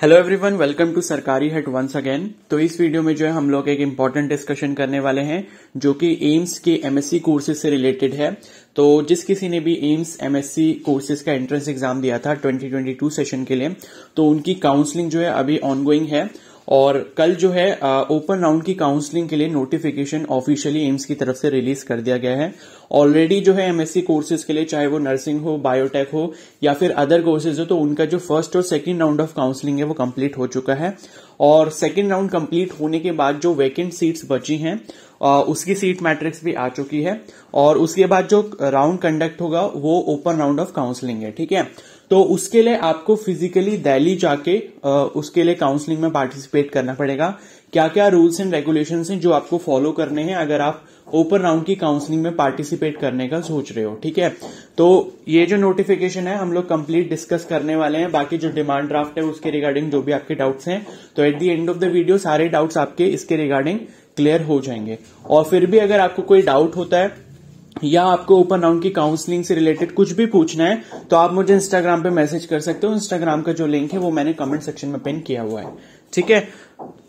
Hello everyone welcome to सरकारी हट once again तो इस वीडियो में जो है हम लोग एक इम्पॉर्टेंट डिस्कशन करने वाले हैं जो कि एम्स के एमएससी कोर्सेज से रिलेटेड है तो जिस किसी ने भी एम्स एमएससी कोर्सेज का एंट्रेंस एग्जाम दिया था 2022 सेशन के लिए तो उनकी काउंसलिंग जो है अभी ऑनगोइंग है और कल जो है ओपन राउंड की काउंसलिंग के लिए नोटिफिकेशन ऑफिशियली एम्स की तरफ से रिलीज कर दिया गया है ऑलरेडी जो है एमएससी कोर्सेज के लिए चाहे वो नर्सिंग हो बायोटेक हो या फिर अदर कोर्सेज हो तो उनका जो फर्स्ट और सेकेंड राउंड ऑफ काउंसलिंग है वो कंप्लीट हो चुका है और सेकेंड राउंड कंप्लीट होने के बाद जो वैकेंट सीट्स बची हैं उसकी सीट मैट्रिक्स भी आ चुकी है और उसके बाद जो राउंड कंडक्ट होगा वो ओपन राउंड ऑफ काउंसलिंग है ठीक है तो उसके लिए आपको फिजिकली दिल्ली जाके उसके लिए काउंसलिंग में पार्टिसिपेट करना पड़ेगा क्या क्या रूल्स एंड रेगुलेशन हैं जो आपको फॉलो करने हैं अगर आप ओपन राउंड की काउंसलिंग में पार्टिसिपेट करने का सोच रहे हो ठीक है तो ये जो नोटिफिकेशन है हम लोग कंप्लीट डिस्कस करने वाले हैं बाकी जो डिमांड ड्राफ्ट है उसके रिगार्डिंग जो भी आपके डाउट्स हैं तो at the end of the video सारे डाउट्स आपके इसके रिगार्डिंग क्लियर हो जाएंगे और फिर भी अगर आपको कोई डाउट होता है या आपको ओपन राउंड की काउंसलिंग से रिलेटेड कुछ भी पूछना है तो आप मुझे इंस्टाग्राम पे मैसेज कर सकते हो इंस्टाग्राम का जो लिंक है वो मैंने कमेंट सेक्शन में पिन किया हुआ है ठीक है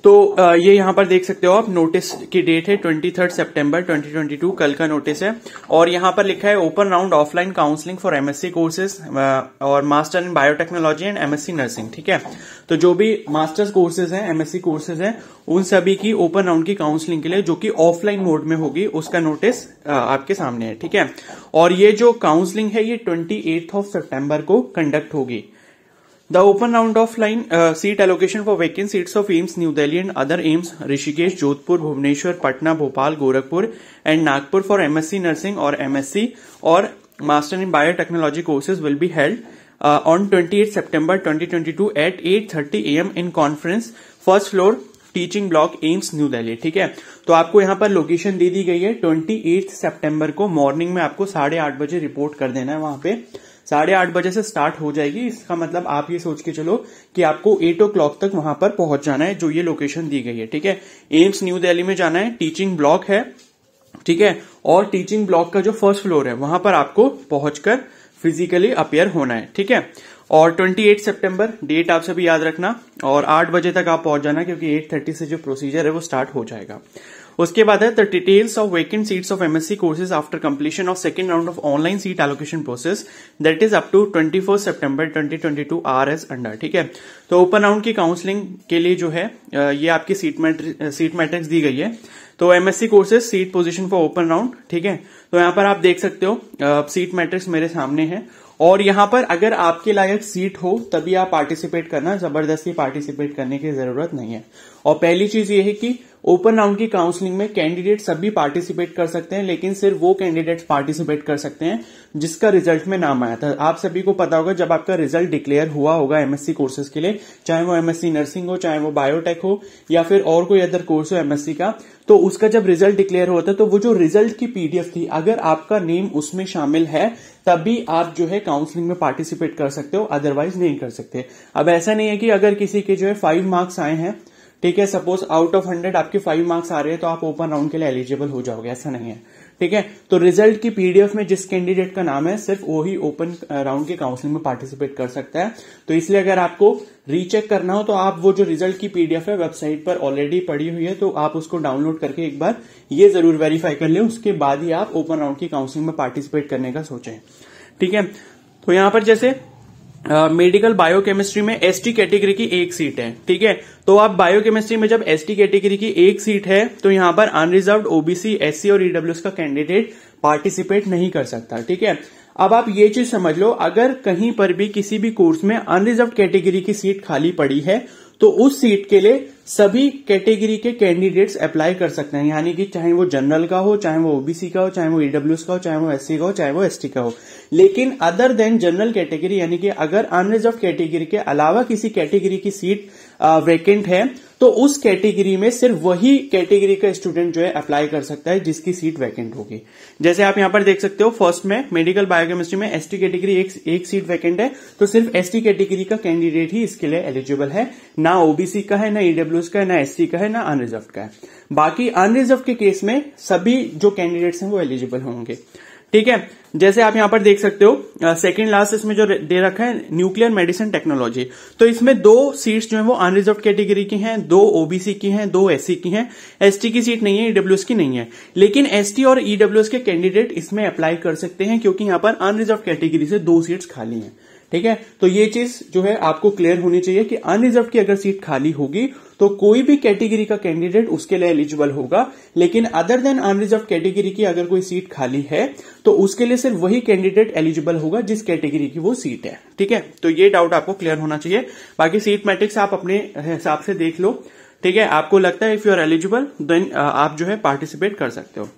तो ये यहां पर देख सकते हो आप नोटिस की डेट है twenty third September twenty twenty two कल का नोटिस है और यहां पर लिखा है open round offline counselling for MSc courses और master in biotechnology and MSc nursing ठीक है तो जो भी मास्टर्स कोर्सेज हैं एमएससी कोर्सेज हैं उन सभी की ओपन राउंड की काउंसलिंग के लिए जो कि ऑफलाइन मोड में होगी उसका नोटिस आपके सामने है ठीक है और ये जो काउंसलिंग है ये ट्वेंटी ऑफ सेप्टेम्बर को कंडक्ट होगी The open round of line uh, seat allocation for vacant seats of AIMS New Delhi and other AIMS Rishikesh, Jodhpur, Bhubaneswar, Patna, Bhopal, Gorakhpur and Nagpur for MSc Nursing or MSc or Master in Biotechnology courses will be held uh, on 28 September 2022 at 8:30 a.m. in conference first floor teaching block AIIMS New Delhi ठीक है तो आपको यहाँ पर location दे दी गई है twenty eighth September को मॉर्निंग में आपको साढ़े आठ बजे रिपोर्ट कर देना है वहां पे साढ़े आठ बजे से स्टार्ट हो जाएगी इसका मतलब आप ये सोच के चलो कि आपको एट ओ क्लॉक तक वहां पर पहुंच जाना है जो ये लोकेशन दी गई है ठीक है एम्स न्यू दिल्ली में जाना है टीचिंग ब्लॉक है ठीक है और टीचिंग ब्लॉक का जो फर्स्ट फ्लोर है वहां पर आपको पहुंचकर फिजिकली अपेयर होना है ठीक है और 28 सितंबर डेट आप सभी याद रखना और 8 बजे तक आप पहुंच जाना क्योंकि 8:30 से जो प्रोसीजर है वो स्टार्ट हो जाएगा उसके बाद है the details of vacant seats of MSc courses after completion of second round of online seat allocation process that is up to twenty सितंबर 2022 ट्वेंटी टू अंडर ठीक है तो ओपन राउंड की काउंसलिंग के लिए जो है ये आपकी सीट मैट्रिक सीट मैट्रिक्स दी गई है तो MSc courses seat position for open round ठीक है तो यहां पर आप देख सकते हो सीट मैट्रिक्स मेरे सामने है और यहां पर अगर आपके लायक सीट हो तभी आप पार्टिसिपेट करना जबरदस्ती पार्टिसिपेट करने की जरूरत नहीं है और पहली चीज ये है कि ओपन राउंड की काउंसलिंग में कैंडिडेट सभी पार्टिसिपेट कर सकते हैं लेकिन सिर्फ वो कैंडिडेट्स पार्टिसिपेट कर सकते हैं जिसका रिजल्ट में नाम आया था आप सभी को पता होगा जब आपका रिजल्ट डिक्लेयर हुआ होगा एमएससी कोर्सेज के लिए चाहे वो एमएससी नर्सिंग हो चाहे वो बायोटेक हो या फिर और कोई अदर कोर्स हो एमएससी का तो उसका जब रिजल्ट डिक्लेयर होता तो वो जो रिजल्ट की पीडीएफ थी अगर आपका नेम उसमें शामिल है तभी आप जो है काउंसलिंग में पार्टिसिपेट कर सकते हो अदरवाइज नहीं कर सकते अब ऐसा नहीं है कि अगर किसी के जो है फाइव मार्क्स आए हैं ठीक है सपोज आउट ऑफ हंड्रेड आपके फाइव मार्क्स आ रहे हैं तो आप ओपन राउंड के लिए एलिजिबल हो जाओगे ऐसा नहीं है ठीक है तो रिजल्ट की पीडीएफ में जिस कैंडिडेट का नाम है सिर्फ वो ही ओपन राउंड के काउंसलिंग में पार्टिसिपेट कर सकता है तो इसलिए अगर आपको रीचेक करना हो तो आप वो जो रिजल्ट की पीडीएफ है वेबसाइट पर ऑलरेडी पड़ी हुई है तो आप उसको डाउनलोड करके एक बार ये जरूर वेरीफाई कर ले उसके बाद ही आप ओपन राउंड की काउंसलिंग में पार्टिसिपेट करने का सोचें ठीक है तो यहां पर जैसे मेडिकल बायोकेमिस्ट्री में एसटी कैटेगरी की एक सीट है ठीक है तो आप बायोकेमिस्ट्री में जब एसटी कैटेगरी की एक सीट है तो यहां पर अनरिजर्व ओबीसी एससी और ईडब्ल्यू e का कैंडिडेट पार्टिसिपेट नहीं कर सकता ठीक है अब आप ये चीज समझ लो अगर कहीं पर भी किसी भी कोर्स में अनरिजर्व कैटेगरी की सीट खाली पड़ी है तो उस सीट के लिए सभी कैटेगरी के कैंडिडेट्स अप्लाई कर सकते हैं यानी कि चाहे वो जनरल का हो चाहे वो ओबीसी का हो चाहे वो ईडब्ल्यूस e का हो चाहे वो एससी का हो चाहे वो एसटी का हो लेकिन अदर देन जनरल कैटेगरी यानी कि अगर अनरिजर्व कैटेगरी के अलावा किसी कैटेगरी की सीट वैकेंट है तो उस कैटेगरी में सिर्फ वही कैटेगरी का स्टूडेंट जो है अप्लाई कर सकता है जिसकी सीट वैकेंट होगी जैसे आप यहां पर देख सकते हो फर्स्ट में मेडिकल बायोकेमिस्ट्री में एसटी कैटेगरी एक, एक सीट वैकेंट है तो सिर्फ एसटी कैटेगरी का कैंडिडेट ही इसके लिए एलिजिबल है ना ओबीसी का है ना ईडब्ल्यूस e का है ना एससी का है ना अनरिजर्व का है बाकी अनरिजर्व के केस में सभी जो कैंडिडेट्स हैं वो एलिजिबल होंगे ठीक है जैसे आप यहां पर देख सकते हो सेकंड लास्ट इसमें जो दे रखा है न्यूक्लियर मेडिसिन टेक्नोलॉजी तो इसमें दो सीट्स जो है वो अनरिजर्व कैटेगरी की हैं दो ओबीसी की हैं दो एससी की हैं एसटी की सीट नहीं है ईडब्ल्यूएस e की नहीं है लेकिन एसटी और ईडब्ल्यूएस e के कैंडिडेट इसमें अप्लाई कर सकते हैं क्योंकि यहां पर अनरिजर्व कैटेगरी से दो सीट्स खाली हैं ठीक है तो ये चीज जो है आपको क्लियर होनी चाहिए कि अनरिजर्व की अगर सीट खाली होगी तो कोई भी कैटेगरी का कैंडिडेट उसके लिए एलिजिबल होगा लेकिन अदर देन अनरिजर्व कैटेगरी की अगर कोई सीट खाली है तो उसके लिए सिर्फ वही कैंडिडेट एलिजिबल होगा जिस कैटेगरी की वो सीट है ठीक है तो ये डाउट आपको क्लियर होना चाहिए बाकी सीट मैट्रिक्स आप अपने हिसाब से देख लो ठीक है आपको लगता है if you are eligible then आप जो है पार्टिसिपेट कर सकते हो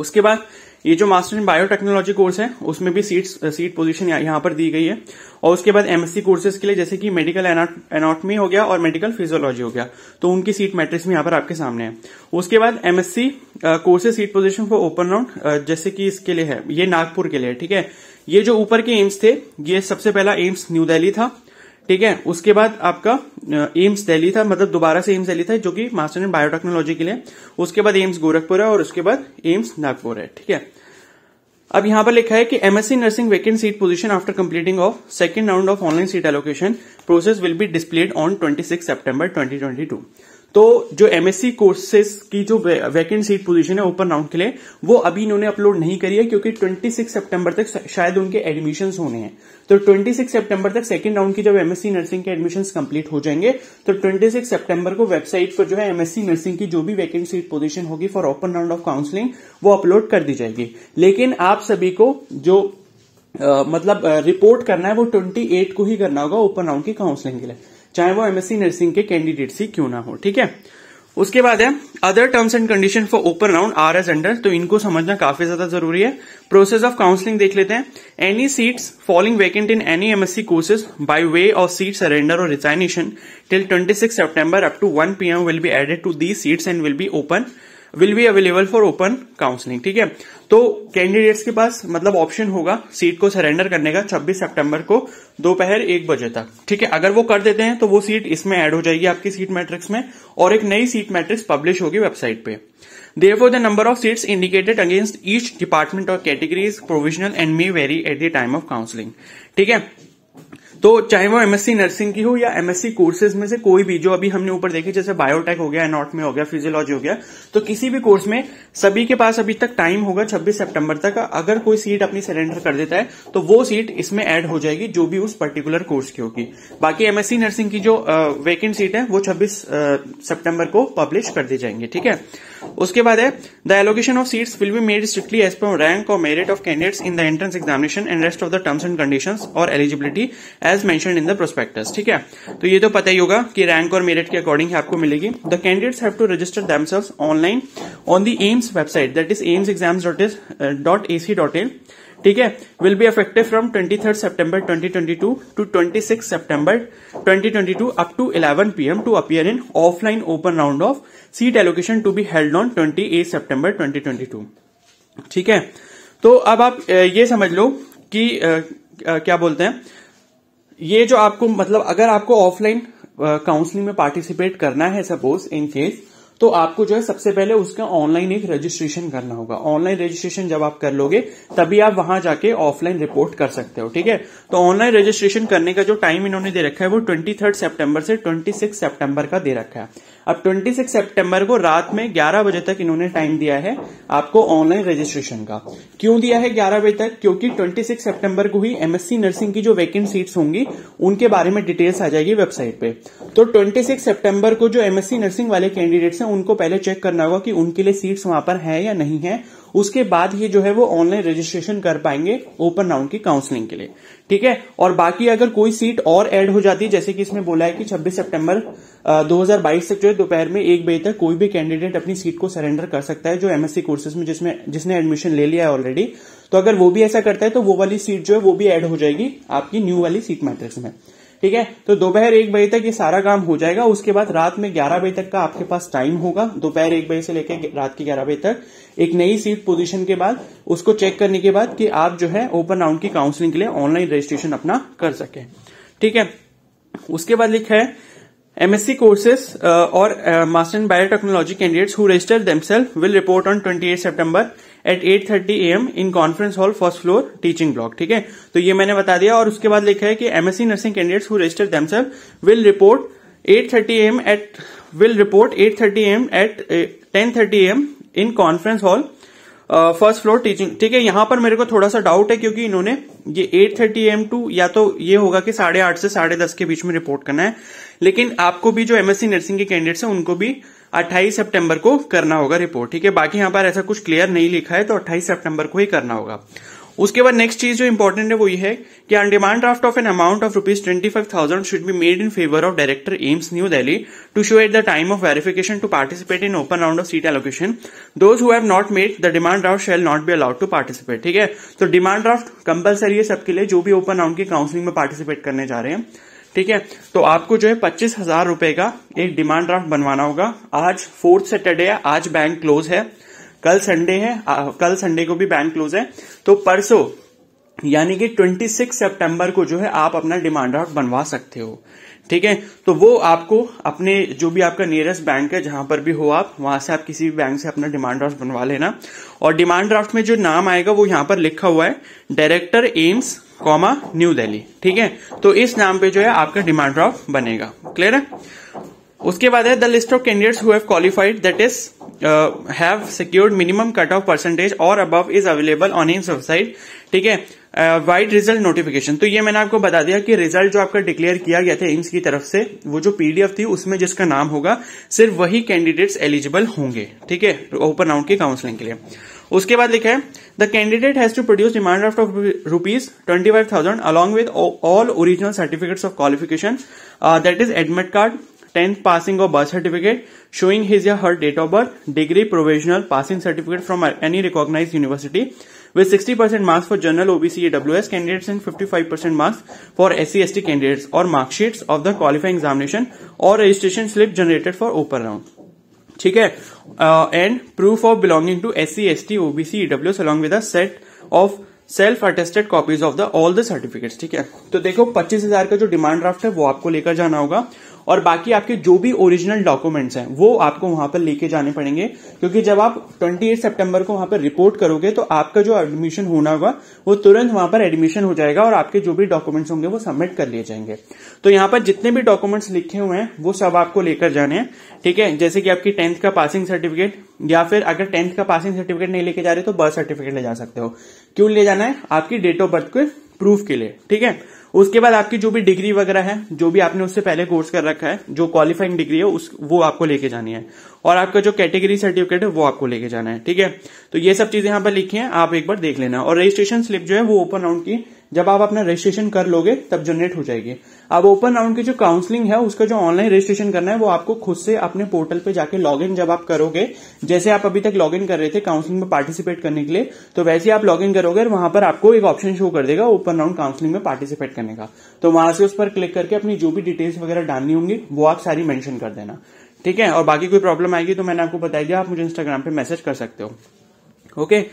उसके बाद ये जो मास्टर्स इन बायोटेक्नोलॉजी कोर्स है उसमें भी सीट सीट पोजीशन यहाँ पर दी गई है और उसके बाद एमएससी कोर्सेज के लिए जैसे कि मेडिकल एनाटॉमी हो गया और मेडिकल फिजियोलॉजी हो गया तो उनकी सीट मैट्रिक्स में यहाँ पर आपके सामने है उसके बाद MSc courses seat position for open round जैसे कि इसके लिए है ये नागपुर के लिए ठीक है ये जो ऊपर के एम्स थे ये सबसे पहला एम्स न्यू दिल्ली था ठीक है उसके बाद आपका एम्स दिल्ली था मतलब दोबारा से एम्स दिल्ली था जो कि मास्टर इन बायोटेक्नोलॉजी के लिए उसके बाद एम्स गोरखपुर है और उसके बाद एम्स नागपुर है ठीक है अब यहां पर लिखा है कि MSc nursing vacant seat position after completing of second round of online seat allocation process will be displayed on 26 सितंबर 2022 तो जो एमएससी कोर्सेस की जो वैकेंट सीट पोजीशन है ओपन राउंड के लिए वो अभी इन्होंने अपलोड नहीं करी है क्योंकि 26 सितंबर तक शायद उनके एडमिशन होने हैं तो 26 सितंबर तक सेकंड राउंड की जब एमएससी नर्सिंग के एडमिशन कंप्लीट हो जाएंगे तो 26 सितंबर को वेबसाइट पर जो है एमएससी नर्सिंग की जो भी वैकेंट सीट पोजीशन होगी for open round of counselling वो अपलोड कर दी जाएगी लेकिन आप सभी को जो आ, मतलब रिपोर्ट करना है वो ट्वेंटी को ही करना होगा ओपन राउंड की काउंसलिंग के लिए चाहे वो एमएससी नर्सिंग के कैंडिडेट ही क्यों ना हो ठीक है उसके बाद है other terms and condition for open round are as under तो इनको समझना काफी ज्यादा जरूरी है प्रोसेस ऑफ काउंसलिंग देख लेते हैं any seats falling vacant in any MSc courses by way of seat surrender और रिजाइनेशन टिल 26 सितंबर up to 1 PM will be added to the seats and will be open will be available for open counselling ठीक है तो candidates के पास मतलब option होगा seat को surrender करने का 26 सितंबर को दोपहर एक बजे तक ठीक है अगर वो कर देते हैं तो वो सीट इसमें ऐड हो जाएगी आपकी सीट मैट्रिक्स में और एक नई सीट मैट्रिक्स पब्लिश होगी वेबसाइट पे there for the number of seats indicated against each department और categories provisional and may vary at the time of counselling ठीक है तो चाहे वो एमएससी नर्सिंग की हो या एमएससी कोर्सेज में से कोई भी जो अभी हमने ऊपर देखे जैसे बायोटेक हो गया एनॉट में हो गया फिजियोलॉजी हो गया तो किसी भी कोर्स में सभी के पास अभी तक टाइम होगा छब्बीस सितंबर तक अगर कोई सीट अपनी सरेंडर कर देता है तो वो सीट इसमें एड हो जाएगी जो भी उस पर्टिकुलर कोर्स की होगी बाकी एमएससी नर्सिंग की जो वेकेंट सीट है वो छब्बीस सेप्टेम्बर को पब्लिश कर दी जाएंगे ठीक है उसके बाद है the allocation of seats will be made strictly as per rank और merit of candidates in the entrance examination and rest of the terms and condition और eligibility as mention in the prospectus ठीक है तो ये तो पता ही होगा कि रैंक और मेरिट के अकॉर्डिंग आपको मिलेगी the candidates have to register themselves online on the AIIMS website that is AIIMS exam dot A C dot in ठीक है will be effective from twenty third September twenty twenty two to twenty six September twenty twenty two up to eleven PM to appear in offline open round of seat allocation to be held on twenty eight September twenty twenty two ठीक है तो अब आप ये समझ लो कि क्या बोलते हैं ये जो आपको मतलब अगर आपको ऑफलाइन काउंसलिंग में पार्टिसिपेट करना है सपोज इन केस तो आपको जो है सबसे पहले उसका ऑनलाइन एक रजिस्ट्रेशन करना होगा ऑनलाइन रजिस्ट्रेशन जब आप कर लोगे तभी आप वहां जाके ऑफलाइन रिपोर्ट कर सकते हो ठीक है तो ऑनलाइन रजिस्ट्रेशन करने का जो टाइम इन्होंने दे रखा है वो ट्वेंटी थर्ड सेप्टेम्बर से ट्वेंटी सिक्स सेप्टेम्बर का दे रखा है अब 26 सितंबर को रात में 11 बजे तक इन्होंने टाइम दिया है आपको ऑनलाइन रजिस्ट्रेशन का क्यों दिया है 11 बजे तक क्योंकि 26 सितंबर को ही एमएससी नर्सिंग की जो वैकेंट सीट्स होंगी उनके बारे में डिटेल्स आ जाएगी वेबसाइट पे तो 26 सितंबर को जो एमएससी नर्सिंग वाले कैंडिडेट्स हैं उनको पहले चेक करना होगा कि उनके लिए सीट्स वहां पर है या नहीं है उसके बाद ही जो है वो ऑनलाइन रजिस्ट्रेशन कर पाएंगे ओपन राउंड की काउंसलिंग के लिए ठीक है और बाकी अगर कोई सीट और ऐड हो जाती है जैसे कि इसमें बोला है कि 26 सितंबर 2022 तक जो है दोपहर में एक बजे तक कोई भी कैंडिडेट अपनी सीट को सरेंडर कर सकता है जो एमएससी कोर्सेज में जिसमें जिसने एडमिशन ले लिया है ऑलरेडी तो अगर वो भी ऐसा करता है तो वो वाली सीट जो है वो भी एड हो जाएगी आपकी न्यू वाली सीट मैट्रिक्स में ठीक है तो दोपहर एक बजे तक ये सारा काम हो जाएगा उसके बाद रात में ग्यारह बजे तक का आपके पास टाइम होगा दोपहर एक बजे से लेकर रात के ग्यारह बजे तक एक नई सीट पोजीशन के बाद उसको चेक करने के बाद कि आप जो है ओपन राउंड की काउंसलिंग के लिए ऑनलाइन रजिस्ट्रेशन अपना कर सके ठीक है उसके बाद लिखा है एमएससी कोर्सेस uh, और master in biotechnology candidates who candidates themselves will report on twenty eight 28 eight eight thirty AM in conference hall first floor teaching block ठीक है तो ये मैंने बता दिया और उसके बाद लिखा है कि MSc nursing candidates who register themselves will report eight thirty AM at will report eight thirty AM at ten thirty AM in conference hall first floor teaching ठीक है यहां पर मेरे को थोड़ा सा डाउट है क्योंकि इन्होंने ये 8:30 थर्टी एम टू या तो ये होगा कि साढ़े आठ से साढ़े दस के बीच में रिपोर्ट करना है लेकिन आपको भी जो एमएससी नर्सिंग के कैंडिडेट्स हैं उनको भी 28 सितंबर को करना होगा रिपोर्ट ठीक है बाकी यहां पर ऐसा कुछ क्लियर नहीं लिखा है तो 28 सितंबर को ही करना होगा उसके बाद नेक्स्ट चीज जो इंपॉर्टेंट है वो ये है कि on demand draft of an amount of rupees twenty five thousand should be made in favour of director AIIMS New Delhi to show at the time of verification to participate in open round of seat allocation those have not made the demand draft shall not be allowed to participate ठीक है तो demand draft compulsory है सबके लिए जो भी open round की counselling में पार्टिसिपेट करने जा रहे हैं ठीक है तो आपको जो है पच्चीस हजार रुपए का एक डिमांड ड्राफ्ट बनवाना होगा आज फोर्थ सैटरडे है आज बैंक क्लोज है कल संडे है आ, कल संडे को भी बैंक क्लोज है तो परसों यानी कि 26 सितंबर को जो है आप अपना डिमांड ड्राफ्ट बनवा सकते हो ठीक है तो वो आपको अपने जो भी आपका नियरेस्ट बैंक है जहां पर भी हो आप वहां से आप किसी भी बैंक से अपना डिमांड ड्राफ्ट बनवा लेना और डिमांड ड्राफ्ट में जो नाम आएगा वो यहां पर लिखा हुआ है director AIIMS comma New Delhi ठीक है तो इस नाम पे जो है आपका डिमांड ड्राफ्ट बनेगा क्लियर है उसके बाद है the list of candidates who have qualified that is have secured minimum cut off percentage और above is available on AIIMS website ठीक है वाइड रिजल्ट नोटिफिकेशन तो ये मैंने आपको बता दिया कि रिजल्ट जो आपका डिक्लेयर किया गया था एम्स की तरफ से वो जो पीडीएफ थी उसमें जिसका नाम होगा सिर्फ वही कैंडिडेट्स एलिजिबल होंगे ठीक है ओपन राउंड की काउंसलिंग के लिए उसके बाद लिखा है the candidate has to produce demand of rupees twenty five thousand along with all original certificates of qualification that is admit card tenth passing of birth certificate showing his या her date of birth degree provisional passing certificate from any recognise university with 60% percent marks for general OBC W S candidates and fifty five percent marks for SC S candidates और marksheets of the qualifying examination और registration slip generated for open round ठीक है and proof of belonging to SC S T OBC W S along with set of self attested copies of the all the certificates ठीक है तो देखो पच्चीस हजार का जो डिमांड ड्राफ्ट है वो आपको लेकर जाना होगा और बाकी आपके जो भी ओरिजिनल डॉक्यूमेंट्स हैं वो आपको वहां पर लेके जाने पड़ेंगे क्योंकि जब आप 28 सितंबर को वहां पर रिपोर्ट करोगे तो आपका जो एडमिशन होना होगा वो तुरंत वहां पर एडमिशन हो जाएगा और आपके जो भी डॉक्यूमेंट्स होंगे वो सबमिट कर लिए जाएंगे तो यहां पर जितने भी डॉक्यूमेंट्स लिखे हुए हैं वो सब आपको लेकर जाने हैं ठीक है जैसे कि आपकी टेंथ का पासिंग सर्टिफिकेट या फिर अगर टेंथ का पासिंग सर्टिफिकेट नहीं लेके जा रहे तो बर्थ सर्टिफिकेट ले जा सकते हो क्यों ले जाना है आपकी डेट ऑफ बर्थ के प्रूफ के लिए ठीक है उसके बाद आपकी जो भी डिग्री वगैरह है जो भी आपने उससे पहले कोर्स कर रखा है जो क्वालिफाइंग डिग्री है उस वो आपको लेके जानी है और आपका जो कैटेगरी सर्टिफिकेट है वो आपको लेके जाना है ठीक है तो ये सब चीजें यहाँ पर लिखी है आप एक बार देख लेना और रजिस्ट्रेशन स्लिप जो है वो ओपन राउंड की जब आप अपना रजिस्ट्रेशन कर लोगे तब जनरेट हो जाएगी अब ओपन राउंड की जो काउंसलिंग है उसका जो ऑनलाइन रजिस्ट्रेशन करना है वो आपको खुद से अपने पोर्टल पे जाके लॉगिन जब आप करोगे जैसे आप अभी तक लॉगिन कर रहे थे काउंसलिंग में पार्टिसिपेट करने के लिए तो वैसे ही आप लॉगिन करोगे वहां पर आपको एक ऑप्शन शो कर देगा ओपन राउंड काउंसलिंग में पार्टिसिपेट करने का तो वहां से उस पर क्लिक करके अपनी जो भी डिटेल्स वगैरह डालनी होंगी वो आप सारी मेंशन कर देना ठीक है और बाकी कोई प्रॉब्लम आएगी तो मैंने आपको बताया दिया आप मुझे इंस्टाग्राम पे मैसेज कर सकते हो ओके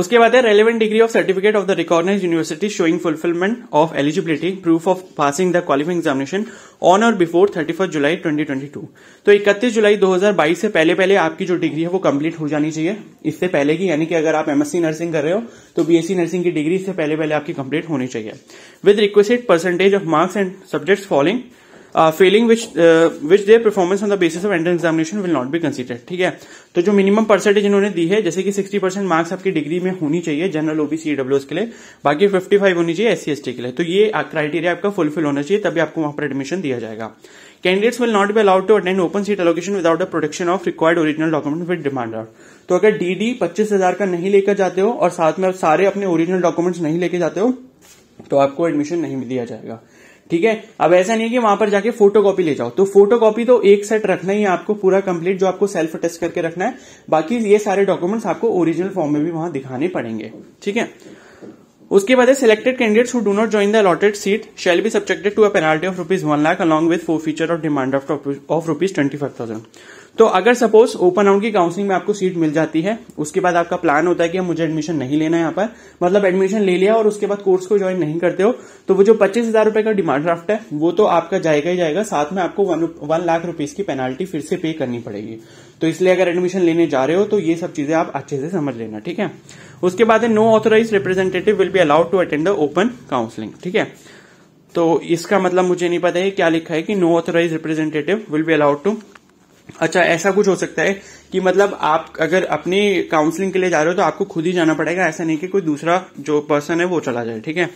उसके बाद है relevant degree of certificate of the recognised university showing fulfilment of eligibility proof of passing the qualifying examination on or before thirty first July twenty twenty two तो इकतीस जुलाई दो हजार बाईस से पहले पहले आपकी जो डिग्री है वो कंप्लीट हो जानी चाहिए इससे पहले की यानी कि अगर आप एमएससी नर्सिंग कर रहे हो तो बीएससी नर्सिंग की डिग्री इससे पहले पहले आपकी कंप्लीट होनी चाहिए with requested percentage of marks and subjects following failing which which their performance on the basis of entrance examination will not be considered ठीक है तो जो मिनिमम परसेंटेज इन्होंने दी है जैसे कि 60 परसेंट मार्क्स आपकी डिग्री में होनी चाहिए जनरल ओबीसी डब्ल्यूएस के लिए बाकी 55 होनी चाहिए एससी एसटी के लिए तो ये क्राइटेरिया आपका फुलफिल होना चाहिए तभी आपको वहां पर एडमिशन दिया जाएगा candidates will not be allowed to attend open seat allocation without the protection of required original document with demand तो अगर डीडी पच्चीस हजार का नहीं लेकर जाते हो और साथ में सारे अपने ओरिजिनल डॉक्यूमेंट्स नहीं लेके जाते हो तो आपको एडमिशन नहीं दिया जाएगा ठीक है अब ऐसा नहीं है कि वहां पर जाके फोटोकॉपी ले जाओ तो फोटोकॉपी तो एक सेट रखना ही है आपको पूरा कंप्लीट जो आपको सेल्फ टेस्ट करके रखना है बाकी ये सारे डॉक्यूमेंट्स आपको ओरिजिनल फॉर्म में भी वहां दिखाने पड़ेंगे ठीक है उसके बाद selected candidates who do not join the allotted seat shall be subjected to a penalty of rupees one lakh along with forfeiture of demand of rupees twenty five thousand तो अगर सपोज ओपन राउंड की counselling में आपको seat मिल जाती है उसके बाद आपका प्लान होता है कि मुझे एडमिशन नहीं लेना है यहाँ पर मतलब एडमिशन ले लिया और उसके बाद कोर्स को ज्वाइन नहीं करते हो तो वो जो पच्चीस हजार रुपए का डिमांड ड्राफ्ट है वो तो आपका जाएगा ही जाएगा साथ में आपको वन, लाख रुपीज की पेनाल्टी फिर से पे करनी पड़ेगी तो इसलिए अगर एडमिशन लेने जा रहे हो तो ये सब चीजें आप अच्छे से समझ लेना ठीक है उसके बाद no authorised representative will be allowed to attend the open counselling ठीक है तो इसका मतलब मुझे नहीं पता है क्या लिखा है कि no authorised representative will be allowed to अच्छा ऐसा कुछ हो सकता है कि मतलब आप अगर अपनी काउंसलिंग के लिए जा रहे हो तो आपको खुद ही जाना पड़ेगा ऐसा नहीं कि कोई दूसरा जो पर्सन है वो चला जाए ठीक है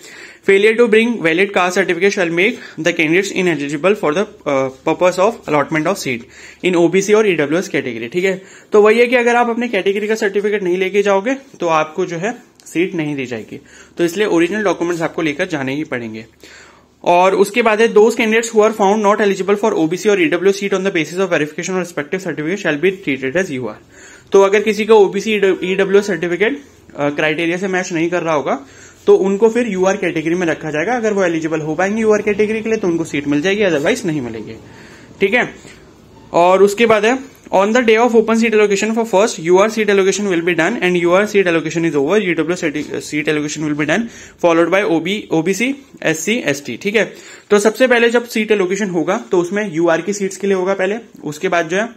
failure to bring valid caste certificate shall make the candidates ineligible for the purpose of allotment of seat in OBC or EW e category ठीक है तो वही है कि अगर आप अपने कैटेगरी का सर्टिफिकेट नहीं लेके जाओगे तो आपको जो है सीट नहीं दी जाएगी तो इसलिए ओरिजिनल डॉक्यूमेंट्स आपको लेकर जाने ही पड़ेंगे और उसके बाद है those candidates who are found not eligible for OBC or EWS seat on the basis of verification or respective certificate shall be treated as U R तो अगर किसी का ओबीसी ईडब्ल्यू सर्टिफिकेट क्राइटेरिया से मैच नहीं कर रहा होगा तो उनको फिर यू आर कैटेगरी में रखा जाएगा अगर वो एलिजिबल हो पाएंगे यू आर कैटेगरी के लिए तो उनको सीट मिल जाएगी अदरवाइज नहीं मिलेगी ठीक है और उसके बाद है On the day of open seat allocation for first, your seat allocation will be done and your seat allocation is over, UW uh, seat allocation will be done, followed by OB, OBC, SC, ST, ठीक है तो सबसे पहले जब seat allocation होगा तो उसमें यूआर की सीट्स के लिए होगा पहले उसके बाद जो है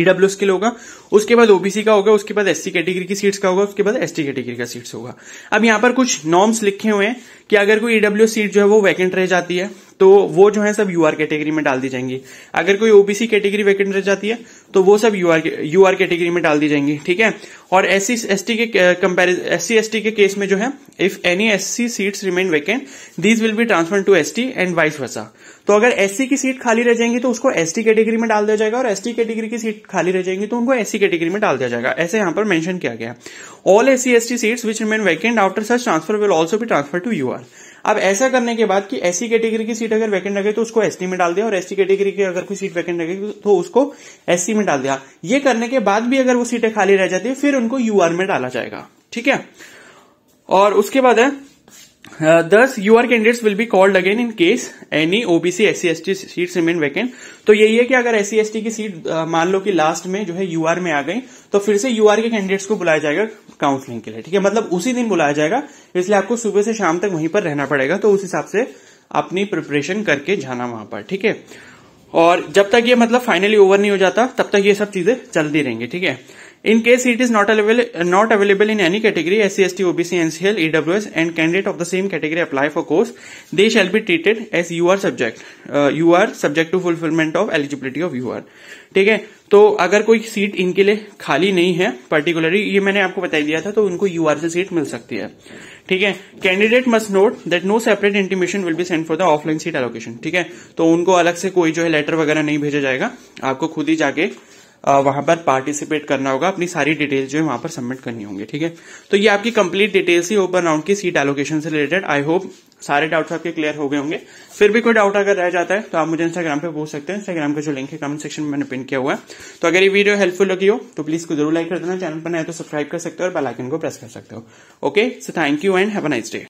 ईडब्ल्यू e के लिए होगा उसके बाद ओबीसी का होगा उसके बाद एससी कैटेगरी की सीट्स का होगा उसके बाद एसटी कैटेगरी का सीट्स होगा अब यहां पर कुछ नॉर्म्स लिखे हुए हैं कि अगर कोई ईडब्ल्यू e सीट जो है वो वैकेंट रह जाती है तो वो जो है सब यू आर कैटेगरी में डाल दी जाएंगी अगर कोई ओबीसी कैटेगरी वैकेंट रह जाती है तो वो सब U R U R category में डाल दी जाएंगी ठीक है और एस सी एस टी के comparison S C S T के केस में जो है if any S C seats remain vacant these will be transfer to S T and vice versa तो अगर एस सी की सीट खाली रह जाएंगी तो उसको एस टी कैटेगरी में डाल दिया जाएगा और एस टी कैटेगरी की सीट खाली रह जाएंगी तो उनको एस सी कैटेगरी में डाल दिया जाएगा ऐसे यहां पर मैंशन किया गया all S C S T seats which remain vacant after such transfer will also भी ट्रांसफर टू यू आर अब ऐसा करने के बाद कि ऐसी कैटेगरी की सीट अगर वैकेंट रखे तो उसको एसटी में डाल दिया और एसटी कैटेगरी की अगर कोई सीट वैकेंट रखे तो उसको एससी में डाल दिया ये करने के बाद भी अगर वो सीटें खाली रह जाती है फिर उनको यूआर में डाला जाएगा ठीक है और उसके बाद है thus U R candidates will be called again in case any OBC S C seats remain vacant तो यही है कि अगर एस सी की सीट uh, मान लो कि लास्ट में जो है यूआर में आ गई तो फिर से यूआर के कैंडिडेट्स को बुलाया जाएगा काउंसलिंग के लिए ठीक है मतलब उसी दिन बुलाया जाएगा इसलिए आपको सुबह से शाम तक वहीं पर रहना पड़ेगा तो उस हिसाब से अपनी प्रिपरेशन करके जाना वहां पर ठीक है और जब तक ये मतलब फाइनली ओवर नहीं हो जाता तब तक ये सब चीजें चलती रहेंगी ठीक है In case it is not available, not available in any category, SC, ST, OBC, NCL, EWS, and candidate of the same category apply for course, they shall be treated as UR subject. Uh, UR subject to fulfillment of eligibility of UR. ठीक है तो अगर कोई seat इनके लिए खाली नहीं है पर्टिकुलरली ये मैंने आपको बता दिया था तो उनको यूआर से सीट मिल सकती है ठीक है candidate must note that no separate intimation will be send for the offline seat allocation ठीक है तो उनको अलग से कोई जो है लेटर वगैरह नहीं भेजा जाएगा आपको खुद ही जाके वहां पर पार्टिसिपेट करना होगा अपनी सारी डिटेल जो है वहां पर सबमिट करनी होंगी ठीक है तो ये आपकी कंप्लीट डिटेल्स ही ओपन राउंड की सीट एलोकेशन से रिलेटेड आई होप सारे डाउट्स आपके क्लियर हो गए होंगे फिर भी कोई डाउट अगर रह जाता है तो आप मुझे इंस्टाग्राम पे पूछ सकते हैं इंस्टाग्राम का जो लिंक है कमेंट सेक्शन में मैंने पिन किया हुआ है तो अगर ये वीडियो हेल्पफुल लगी हो तो प्लीज को जरूर लाइक कर देना चैनल पर नए तो सब्सक्राइब कर सकते हो और बेलाइकन को प्रेस कर सकते हो okay so thank you and have a nice day